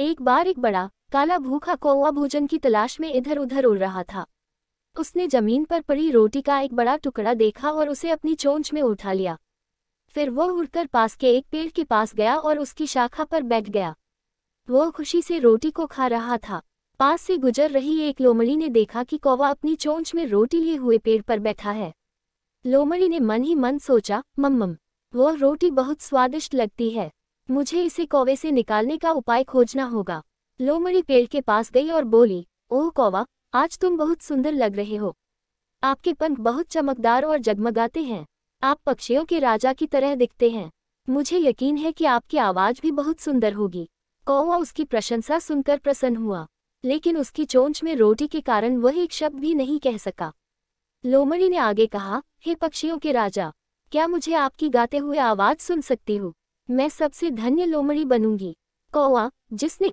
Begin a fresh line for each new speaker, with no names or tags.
एक बार एक बड़ा काला भूखा कौआ भोजन की तलाश में इधर उधर उड़ रहा था उसने जमीन पर पड़ी रोटी का एक बड़ा टुकड़ा देखा और उसे अपनी चोंच में उठा लिया फिर वो उड़कर पास के एक पेड़ के पास गया और उसकी शाखा पर बैठ गया वो खुशी से रोटी को खा रहा था पास से गुजर रही एक लोमड़ी ने देखा कि कौवा अपनी चोंच में रोटी लिए हुए पेड़ पर बैठा है लोमड़ी ने मन ही मन सोचा मम्म वो रोटी बहुत स्वादिष्ट लगती है मुझे इसे कौवे से निकालने का उपाय खोजना होगा लोमड़ी पेड़ के पास गई और बोली ओह कौवा आज तुम बहुत सुंदर लग रहे हो आपके पंख बहुत चमकदार और जगमगाते हैं आप पक्षियों के राजा की तरह दिखते हैं मुझे यकीन है कि आपकी आवाज़ भी बहुत सुंदर होगी कौवा उसकी प्रशंसा सुनकर प्रसन्न हुआ लेकिन उसकी चोंच में रोटी के कारण वह एक शब्द भी नहीं कह सका लोमड़ी ने आगे कहा हे पक्षियों के राजा क्या मुझे आपकी गाते हुए आवाज़ सुन सकती हूँ मैं सबसे धन्य लोमड़ी बनूंगी कौआ जिसने